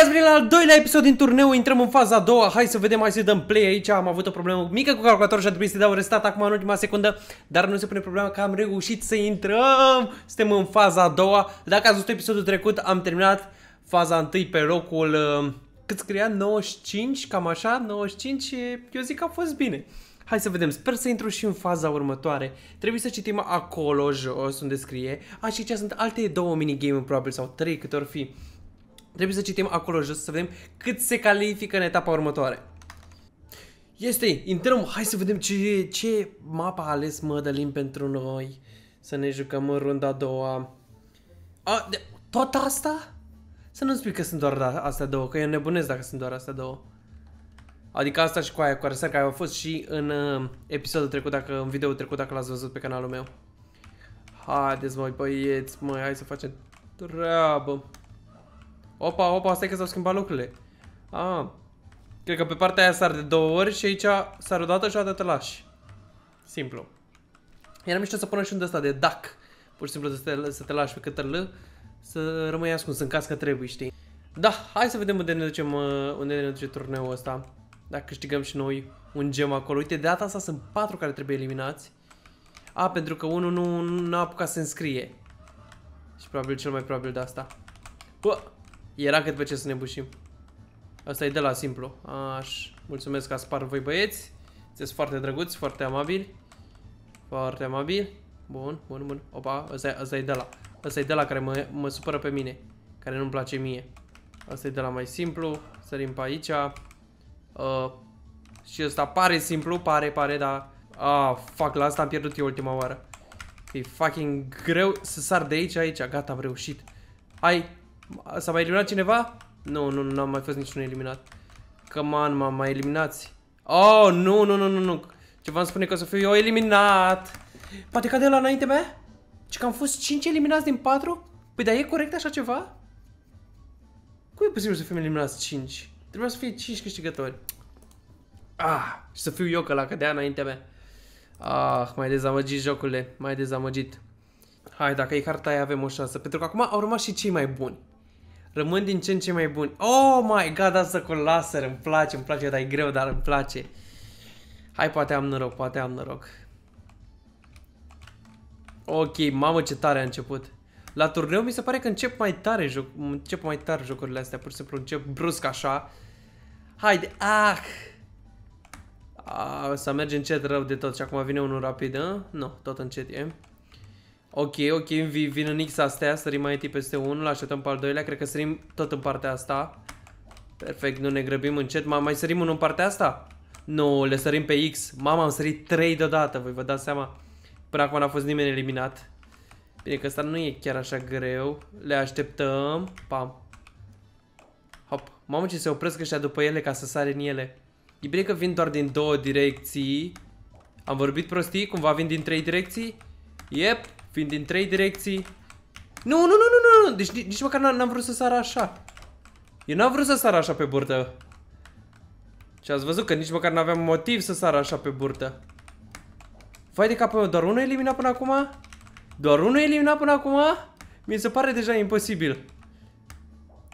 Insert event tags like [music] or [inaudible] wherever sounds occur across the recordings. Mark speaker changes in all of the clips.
Speaker 1: ați venit la al doilea episod din turneu, intrăm în faza a doua, hai să vedem, hai să dăm play aici, am avut o problemă mică cu calculatorul și a trebuit să dau restat acum în ultima secundă, dar nu se pune problema că am reușit să intrăm, suntem în faza a doua, dacă ați văzut episodul trecut am terminat faza întâi pe locul, uh, cât scria, 95, cam așa, 95, eu zic că a fost bine. Hai să vedem, sper să intru și în faza următoare. Trebuie să citim acolo jos unde scrie. A, și ce sunt alte două minigame probabil sau trei câte ori fi. Trebuie să citim acolo jos să vedem cât se califică în etapa următoare. Este, intrăm, hai să vedem ce, ce mapa a ales Mădălin pentru noi. Să ne jucăm în runda a doua. A, de, tot asta? Să nu spui că sunt doar astea două, că eu nebunesc dacă sunt doar astea două. Adică asta și cu aia cu arăsar, care au fost și în uh, episodul trecut, dacă, în video trecut, dacă l-ați văzut pe canalul meu. Haideți, măi, băieți, măi, hai să facem treabă. Opa, opa, stai că s-au schimbat lucrurile. Ah. Cred că pe partea aia sar de două ori și aici sar o dată și o dată lași. Simplu. Era mișto să pună și un ăsta de dac. Pur și simplu să te, să te lași pe câte L, să rămâi ascuns în caz că trebuie, știi? Da, hai să vedem unde ne ducem, uh, unde ne duce turneul ăsta. Dacă câștigăm și noi un gem acolo. Uite, de data asta sunt patru care trebuie eliminați. A, pentru că unul nu, nu a apucat să înscrie. Și probabil cel mai probabil de asta. Bă, era cât pe ce să ne bușim. Asta e de la simplu. Aș... Mulțumesc că spar voi băieți. Sunteți foarte drăguți, foarte amabili. Foarte amabili. Bun, bun, bun. Opa, ăsta, ăsta e de la. Ăsta e de la care mă, mă supără pe mine. Care nu-mi place mie. Asta e de la mai simplu. Sărim pe aici. Uh, și ăsta pare simplu, pare, pare, dar... Ah, fuck, la asta am pierdut eu ultima oară. E fucking greu să sar de aici, aici. Gata, am reușit. Hai, S-a mai eliminat cineva? Nu, nu, nu am mai fost niciun eliminat. Come on, m-am mai eliminați. Oh, nu, nu, nu, nu, nu. Ceva îmi spune că o să fiu eu eliminat. Poate cade la înainte mea? Ce că am fost 5 eliminați din 4? Păi dar e corect așa ceva? Cum e posibil să fim eliminați 5? Trebuia să fie 5 câștigători. Ah, și să fiu eu că la cădea înaintea mea. Ah, mai dezamăgit jocurile, mai dezamăgit. Hai, dacă e harta aia avem o șansă, pentru că acum au rămas și cei mai buni. Rămân din ce în ce mai buni. Oh my god, asta cu laser, îmi place, îmi place, dar e greu, dar îmi place. Hai, poate am noroc, poate am noroc. Ok, mamă ce tare a început. La turneu mi se pare că încep mai tare joc, încep mai tare jocurile astea, pur și simplu încep brusc așa. Haide, ah! A, să merge încet rău de tot și acum vine unul rapid, a? Ă? Nu, tot încet e. Ok, ok, vin în X astea, sărim mai peste unul, așteptăm pe al doilea, cred că sărim tot în partea asta. Perfect, nu ne grăbim încet, Ma, mai sărim unul în partea asta? Nu, le sărim pe X. Mama, am sărit 3 deodată, voi vă dați seama. Până acum n-a fost nimeni eliminat. Bine că asta nu e chiar așa greu. Le așteptăm. Pam. Hop. Mamă ce se opresc ăștia după ele ca să sare în ele. E bine că vin doar din două direcții. Am vorbit prostii? Cumva vin din trei direcții? Yep, Fiind din trei direcții Nu, nu, nu, nu, nu, nu. deci nici măcar n-am vrut să sară așa Eu n-am vrut să sară așa pe burtă Și ați văzut că nici măcar n-aveam motiv să sară așa pe burtă Vai de capul doar unul eliminat până acum? Doar unul eliminat până acum? Mi se pare deja imposibil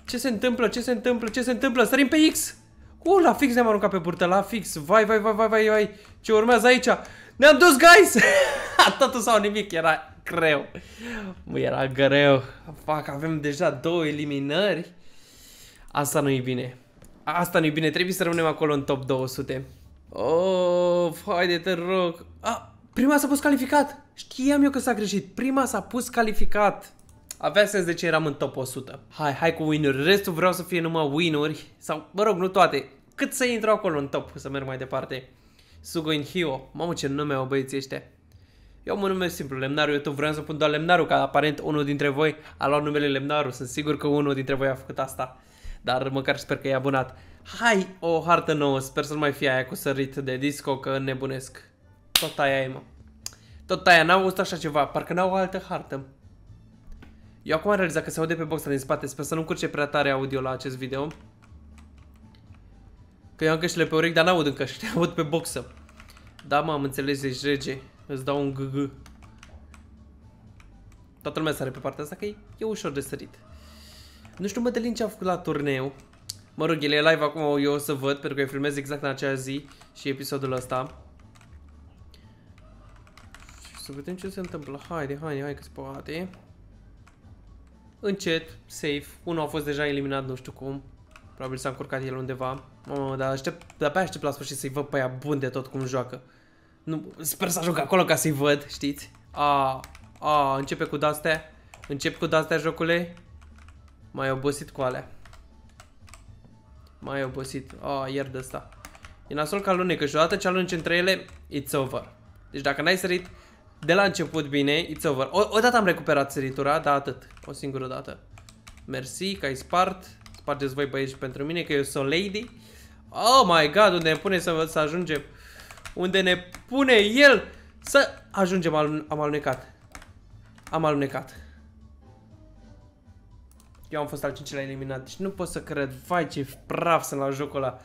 Speaker 1: Ce se întâmplă, ce se întâmplă, ce se întâmplă? Sărim pe X! U, la fix ne-am aruncat pe burtă, la fix. Vai, vai, vai, vai, vai, vai. Ce urmează aici? Ne-am dus, guys! [laughs] Totul sau nimic era greu. Era greu. Fac, avem deja două eliminări. Asta nu-i bine. Asta nu-i bine. Trebuie să rămânem acolo în top 200. Oh, de te rog. Ah, prima s-a pus calificat. Știam eu că s-a greșit. Prima s-a pus calificat. Avea sens de ce eram în top 100. Hai, hai cu win-uri. Restul vreau să fie numai win-uri. Sau, mă rog, nu toate. Cât să intru acolo în top, să merg mai departe. Sugo in Hio. Mamă, ce nume au băieții ăștia. Eu mă numesc simplu Lemnaru, eu tot vreau să pun doar Lemnaru, ca aparent unul dintre voi a luat numele Lemnaru. Sunt sigur că unul dintre voi a făcut asta, dar măcar sper că e abonat. Hai, o hartă nouă, sper să nu mai fie aia cu sărit de disco, că nebunesc. Tot aia e, mă. Tot aia, n-am văzut așa ceva, parcă n-au o altă hartă. Eu acum am realizat că se aude pe boxa din spate, sper să nu curce prea tare audio la acest video. Că eu am căștile pe urechi, dar n-aud în căști, [laughs] aud pe boxă. Da, m-am înțeles, ești deci rege. Îți dau un GG. Toată lumea sare pe partea asta că e, ușor de sărit. Nu știu, Mădălin ce a făcut la turneu. Mă rog, el e live acum, eu o să văd, pentru că eu filmez exact în acea zi și episodul ăsta. să vedem ce se întâmplă. Haide, haide, hai că se poate. Încet, safe. Unul a fost deja eliminat, nu știu cum. Probabil s-a încurcat el undeva. Mamă, dar aștept, de-abia aștept la sfârșit să-i văd pe aia bun de tot cum joacă. Nu, sper să ajung acolo ca să-i văd, știți? A, a, începe cu de-astea. Încep cu de-astea jocule. Mai obosit cu alea. Mai obosit. A, iar de asta. E nasol ca alunecă și odată ce alunci între ele, it's over. Deci dacă n-ai sărit de la început bine, it's over. O, odată am recuperat săritura, dar atât. O singură dată. Mersi că ai spart. Spargeți voi băieți pentru mine, că eu sunt lady. Oh my god, unde ne pune să, să ajungem? unde ne pune el să ajungem. Am alunecat. Am alunecat. Eu am fost al cincilea eliminat. Deci nu pot să cred. Vai ce praf sunt la jocul ăla.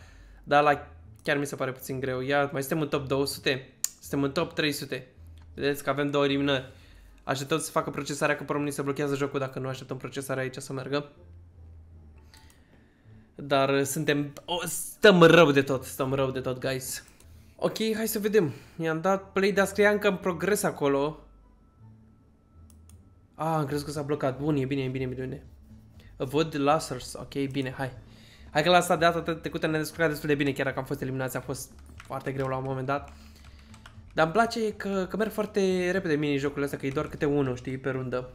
Speaker 1: Dar la chiar mi se pare puțin greu. Ia, mai suntem în top 200. Suntem în top 300. Vedeți că avem două eliminări. Așteptăm să facă procesarea, că probabil se blochează jocul dacă nu așteptăm procesarea aici să meargă. Dar suntem... O, stăm rău de tot, stăm rău de tot, guys. Ok, hai să vedem. I-am dat play, dar scria încă în progres acolo. Ah, am crezut că s-a blocat. Bun, e bine, e bine, e bine. Văd lasers. Ok, bine, hai. Hai că la asta de data trecută ne a descurcat destul de bine, chiar dacă am fost eliminați, a fost foarte greu la un moment dat. Dar îmi place că, că merg foarte repede mini jocul ăsta, că e doar câte unul, știi, pe rundă.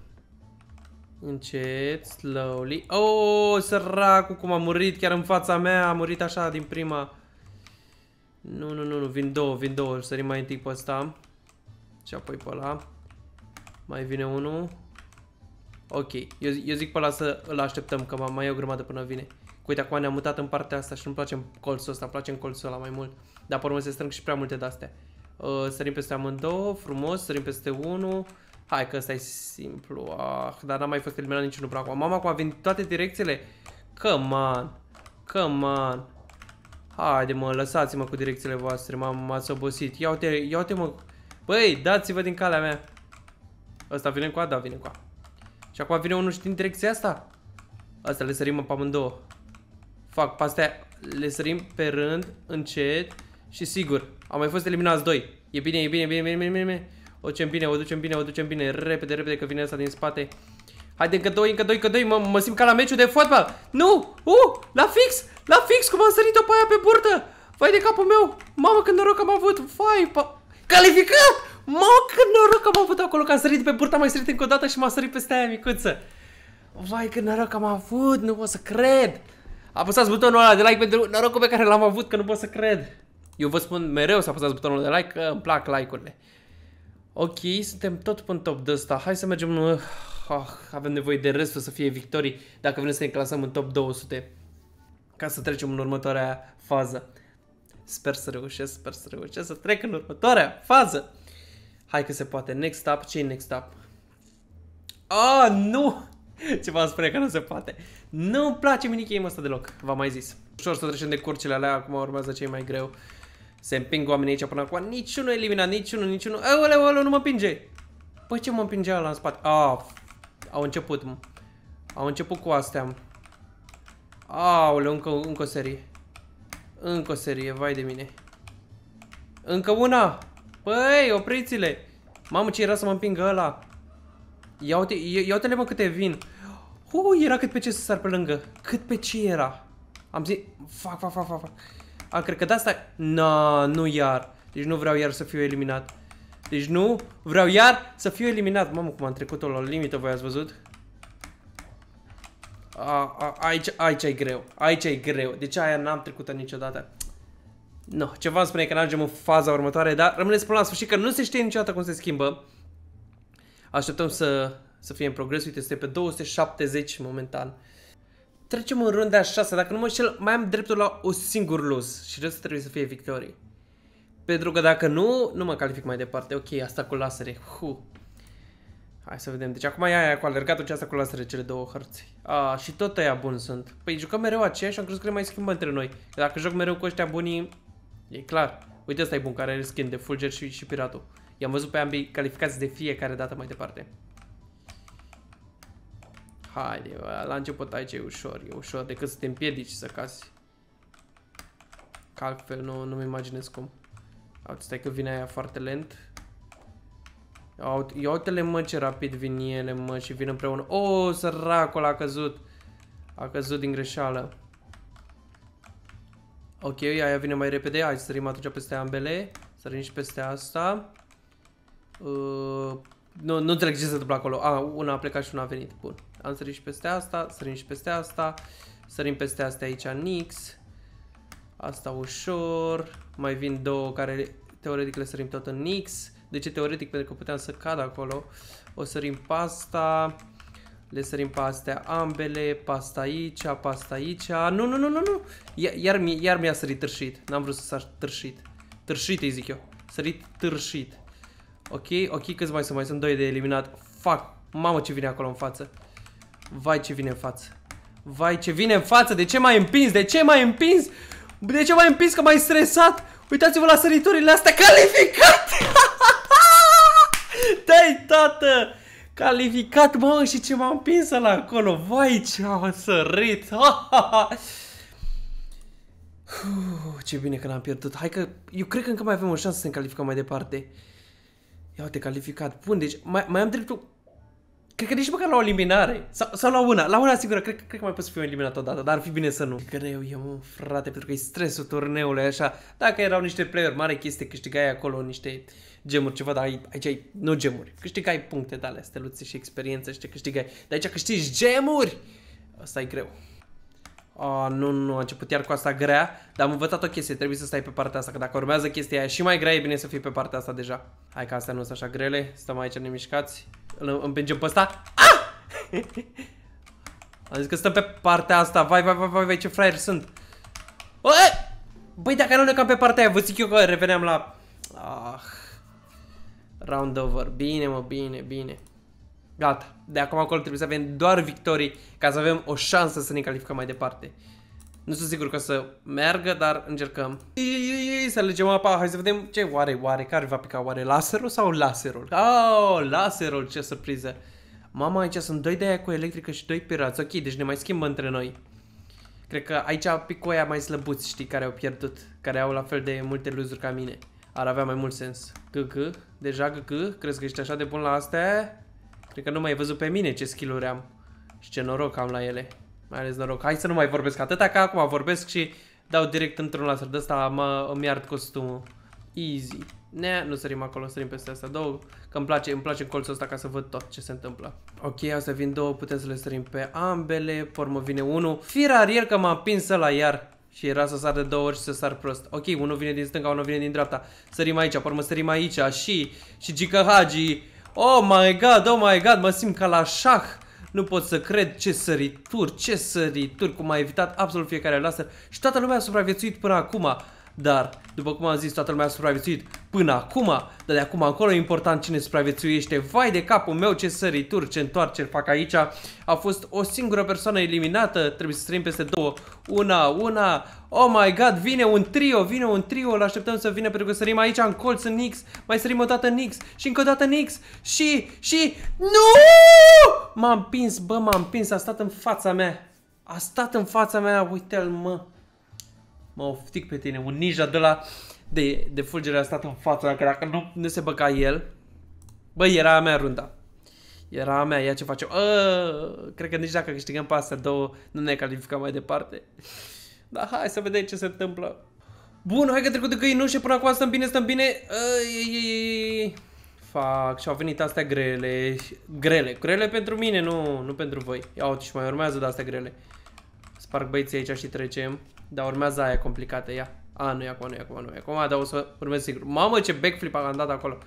Speaker 1: Încet, slowly. Oh, săracul cum a murit chiar în fața mea, a murit așa din prima. Nu, nu, nu, nu, vin două, vin două. Sărim mai întâi pe ăsta. Și apoi pe ăla. Mai vine unul. Ok, eu, eu zic pe ăla să îl așteptăm, că mai e o grămadă până vine. Uite, acum ne-am mutat în partea asta și nu-mi place colțul ăsta, îmi place în colțul ăla mai mult. Dar pe urmă se strâng și prea multe de-astea. Uh, sărim peste amândouă, frumos, sărim peste unul. Hai că ăsta e simplu, ah, dar n-am mai fost eliminat niciunul până acum. Mama, acum a venit toate direcțiile. Come on, come on. Haide mă, lăsați-mă cu direcțiile voastre, m am obosit. Ia-te, ia-te mă. Băi, dați-vă din calea mea. Ăsta vine cu a, da, vine cu a. Și acum vine unul și din direcția asta. Asta le sărim pe amândouă. Fac pastea, le sărim pe rând, încet și sigur. Au mai fost eliminați doi. E bine, e bine, e bine, e bine, bine, bine. O ducem bine, o ducem bine, o ducem bine. Repede, repede că vine asta din spate. Haide, încă doi, încă doi, încă doi. Mă, mă simt ca la meciul de fotbal. Nu! Uh! La fix! La fix cum am sărit-o pe aia pe burtă! Vai de capul meu! Mamă, când noroc am avut! Vai, pa... Calificat! Mamă, când noroc am avut acolo că am sărit pe burtă, am mai sărit încă o dată și m-a sărit peste aia micuță! Vai, când noroc am avut! Nu pot să cred! Apăsați butonul ăla de like pentru norocul pe care l-am avut, că nu pot să cred! Eu vă spun mereu să apăsați butonul de like, că îmi plac like-urile. Ok, suntem tot pe top de ăsta. Hai să mergem... Oh, avem nevoie de restul să fie victorii dacă vrem să ne clasăm în top 200 ca să trecem în următoarea fază. Sper să reușesc, sper să reușesc să trec în următoarea fază. Hai că se poate. Next up, ce next up? Ah, nu! [laughs] Ce v-am spune că nu se poate. Nu-mi place minigame ăsta deloc, v-am mai zis. Ușor să trecem de curcile alea, acum urmează ce e mai greu. Se împing oamenii aici până acum, niciunul eliminat, niciunul, niciunul. Aoleu, aoleu, nu mă împinge! Păi ce mă împingea la în spate? Ah, au început. Au început cu astea. Aoleu, încă, încă o serie. Încă o serie, vai de mine. Încă una! Păi, opriți-le! Mamă, ce era să mă împingă ăla! Ia uite, ia uite-le mă câte vin! Uu, era cât pe ce să sar pe lângă. Cât pe ce era? Am zis, fac, fac, fac, fac, fac. A, cred că de asta... Na, nu iar. Deci nu vreau iar să fiu eliminat. Deci nu vreau iar să fiu eliminat. Mamă, cum am trecut-o la limită, voi ați văzut? A, a, aici, aici e greu. Aici e greu. Deci aia n-am trecut-o niciodată. No, ceva îmi spune că n ajungem în faza următoare, dar rămâneți până la sfârșit că nu se știe niciodată cum se schimbă. Așteptăm să, să fie în progres. Uite, este pe 270 momentan. Trecem în runda 6. Dacă nu mă știu, mai am dreptul la o singur luz și restul trebuie să fie victorii. Pentru că dacă nu, nu mă calific mai departe. Ok, asta cu lasere. Huh. Hai să vedem. Deci acum e aia cu alergatul, aceasta cu lasere, cele două hărți. A, și tot aia bun sunt. Păi jucăm mereu aceea și am crezut că le mai schimbă între noi. Dacă joc mereu cu ăștia bunii, e clar. Uite ăsta e bun, care are skin de fulger și, și piratul. I-am văzut pe ambii calificați de fiecare dată mai departe. Haide, bă, la început aici e ușor, e ușor, decât să te împiedici să casi. Că altfel nu, nu-mi imaginez cum. uite, stai că vine aia foarte lent. Ia uite-le mă ce rapid vin ele mă și vin împreună. O, oh, săracul a căzut. A căzut din greșeală. Ok, aia vine mai repede. Hai să sărim atunci peste ambele. Sărim și peste asta. Uh, nu, nu înțeleg ce se întâmplă acolo. A, ah, una a plecat și una a venit. Bun. Am sărit și peste asta, sărim și peste asta. Sărim peste asta aici nix. Asta ușor. Mai vin două care teoretic le sărim tot în nix. Deci teoretic, pentru că puteam să cad acolo, o sărim pasta, le sărim pe astea ambele, pasta aici, pasta aici, nu, nu, nu, nu, nu, iar, mi iar mi-a sărit târșit, n-am vrut să sar târșit, târșit îi zic eu, sărit târșit, ok, ok, câți mai sunt, mai sunt doi de eliminat, fuck, mamă ce vine acolo în față, vai ce vine în față, vai ce vine în față, de ce mai împins, de ce mai împins, de ce mai împins că m-ai stresat, uitați-vă la săriturile astea calificate, [laughs] Calificat, mă, și ce m-am împins la acolo. Vai, ce am sărit. Uf, [laughs] ce bine că l am pierdut. Hai că eu cred că încă mai avem o șansă să ne calificăm mai departe. Ia uite, calificat. Bun, deci mai, mai am dreptul... Cred că nici măcar la o eliminare. Sau, sau la una. La una, sigur, cred, cred că mai pot să fiu eliminat odată, dar ar fi bine să nu. Greu e, mă, frate, pentru că e stresul turneului, așa. Dacă erau niște player mare chestie, câștigai acolo niște gemuri, ceva, dar ai, aici ai, nu gemuri. Câștigai puncte de alea, steluțe și experiență și te câștigai. Dar aici câștigi gemuri! Asta e greu. Oh, nu, nu, a început iar cu asta grea, dar am învățat o chestie, trebuie să stai pe partea asta, că dacă urmează chestia aia și mai grea, e bine să fii pe partea asta deja. Hai că astea nu sunt așa grele, stăm aici nemișcați, îl împingem pe ăsta. Ah! [laughs] am zis că stăm pe partea asta, vai, vai, vai, vai, vai ce fraier sunt. Ă! Băi, dacă nu ne cam pe partea aia, vă zic eu că reveneam la... Ah. Roundover. Bine, mă, bine, bine. Gata. De acum acolo trebuie să avem doar victorii ca să avem o șansă să ne calificăm mai departe. Nu sunt sigur că o să meargă, dar încercăm. ii să alegem apa, hai să vedem ce oare, oare, care va pica, oare laserul sau laserul? Oh, laserul, ce surpriză! Mama, aici sunt doi de aia cu electrică și doi pirați, ok, deci ne mai schimbă între noi. Cred că aici pic cu mai slăbuți, știi, care au pierdut, care au la fel de multe luzuri ca mine. Ar avea mai mult sens. GG. Deja GG. Crezi că ești așa de bun la astea? Cred că nu mai ai văzut pe mine ce skill-uri am. Și ce noroc am la ele. Mai ales noroc. Hai să nu mai vorbesc atâta, ca acum vorbesc și dau direct într-un laser. De asta mă, îmi iard costumul. Easy. Ne, nu sărim acolo, sărim peste asta două, că îmi place, îmi place colțul ăsta ca să văd tot ce se întâmplă. Ok, asta vin două, putem să le sărim pe ambele, formă vine unul. el că m-a împins la iar. Și era să sar de două ori și să sar prost. Ok, unul vine din stânga, unul vine din dreapta. Sărim aici, apoi mă sărim aici și... Și Gica Hagi. Oh my god, oh my god, mă simt ca la șah. Nu pot să cred ce sărituri, ce sărituri, cum a evitat absolut fiecare laser. Și toată lumea a supraviețuit până acum. Dar, după cum am zis, toată lumea a supraviețuit până acum, dar de acum încolo e important cine supraviețuiește. Vai de capul meu, ce sărituri, ce întoarceri fac aici. A fost o singură persoană eliminată, trebuie să străim peste două. Una, una, oh my god, vine un trio, vine un trio, îl așteptăm să vină pentru că sărim aici în colț în Nix, mai sărim o dată Nix și încă o dată Nix și, și, nu! M-am pins, bă, m-am pins, a stat în fața mea. A stat în fața mea, uite-l, mă mă oftic pe tine, un ninja de la de, de fulgere a stat în fața, că dacă nu, nu se băca el, băi era a mea runda. Era a mea, ia ce facem. A, ă, cred că nici dacă câștigăm pe astea două, nu ne calificăm mai departe. Dar hai să vedem ce se întâmplă. Bun, hai că trecut de și până acum stăm bine, stăm bine. Ai, ă, e, e, e. Fac, și-au venit astea grele. Grele, grele pentru mine, nu, nu pentru voi. Ia uite și mai urmează de astea grele sparg băiții aici și trecem. Dar urmează aia complicată, ia. A, nu e acum, nu e acum, nu e acum, dar o să urmez sigur. Mamă, ce backflip am dat acolo.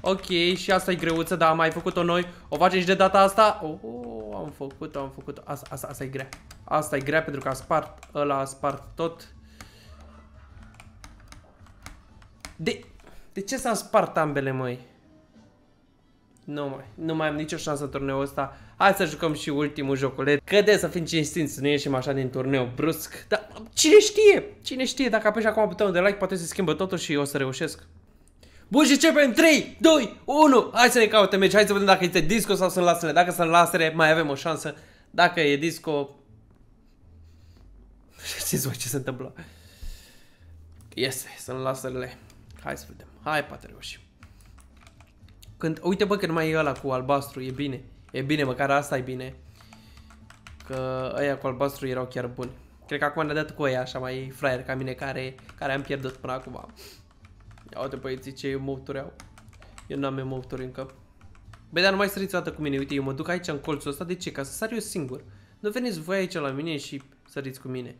Speaker 1: Ok, și asta e greuță, dar am mai făcut-o noi. O facem și de data asta. oh am făcut-o, am făcut-o. Asta, asta, asta e grea. Asta e grea pentru că a spart, ăla a spart tot. De, de ce s-a spart ambele, măi? nu mai, nu mai am nicio șansă în turneul ăsta. Hai să jucăm și ultimul joculet. Căde să fim cinstinți, să nu ieșim așa din turneu brusc. Dar cine știe? Cine știe? Dacă apeși acum butonul de like, poate se schimbă totul și eu o să reușesc. Bun și începem 3, 2, 1 Hai să ne cautem meci, hai să vedem dacă este disco sau sunt lasere Dacă sunt lasere mai avem o șansă Dacă e disco [laughs] Știți voi ce se întâmplă Este, sunt laserele Hai să vedem, hai poate reușim când, uite bă că nu mai e ăla cu albastru, e bine. E bine, măcar asta e bine. Că aia cu albastru erau chiar buni. Cred că acum ne-a dat cu aia, așa mai fraier ca mine, care, care am pierdut până acum. Ia uite băieții ce emote au. Eu n-am emote încă. Băi, dar nu mai săriți cu mine. Uite, eu mă duc aici în colțul ăsta. De ce? Ca să sar eu singur. Nu veniți voi aici la mine și săriți cu mine.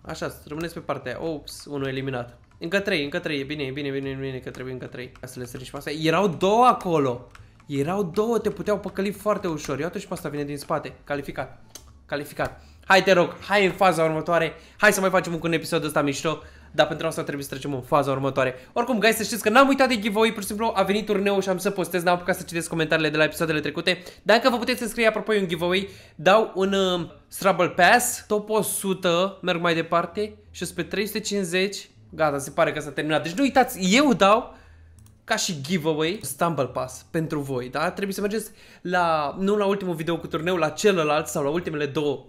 Speaker 1: Așa, rămâneți pe partea aia. Ops, unul eliminat. Încă trei, încă trei, e bine, e bine, e bine, e bine că trebuie încă trei. Ca să le strângi pe astea. Erau două acolo! Erau două, te puteau păcăli foarte ușor. Iată și pe asta vine din spate. Calificat. Calificat. Hai te rog, hai în faza următoare. Hai să mai facem un episod ăsta mișto. Dar pentru asta trebuie să trecem în faza următoare. Oricum, guys, să știți că n-am uitat de giveaway, pur și simplu a venit turneul și am să postez, n-am apucat să citesc comentariile de la episoadele trecute. Dacă vă puteți înscrie apropo un giveaway, dau un uh, um, Strabble Pass, top 100, merg mai departe și pe 350 Gata, se pare că s-a terminat. Deci nu uitați, eu dau ca și giveaway Stumble Pass pentru voi, da? Trebuie să mergeți la, nu la ultimul video cu turneu, la celălalt sau la ultimele două.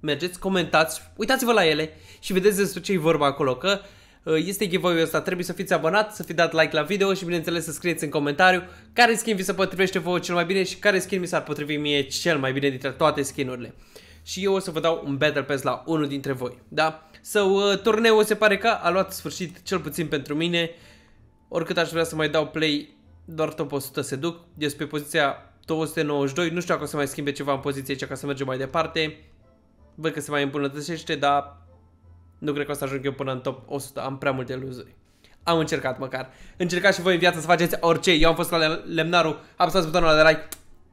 Speaker 1: Mergeți, comentați, uitați-vă la ele și vedeți despre ce e vorba acolo, că uh, este giveaway-ul ăsta, trebuie să fiți abonat, să fi dat like la video și bineînțeles să scrieți în comentariu care skin vi se potrivește vouă cel mai bine și care skin mi s-ar potrivi mie cel mai bine dintre toate skinurile. Și eu o să vă dau un Battle Pass la unul dintre voi, da? sau uh, turneul se pare că a luat sfârșit, cel puțin pentru mine. Oricât aș vrea să mai dau play, doar top 100 se duc. pe poziția 292, nu știu dacă o să mai schimbe ceva în poziție aici ca să mergem mai departe. Văd că se mai îmbunătățește, dar nu cred că o să ajung eu până în top 100, am prea multe iluzuri. Am încercat măcar. Încercați și voi în viață să faceți orice. Eu am fost la Lemnaru, apăsați butonul ăla de like,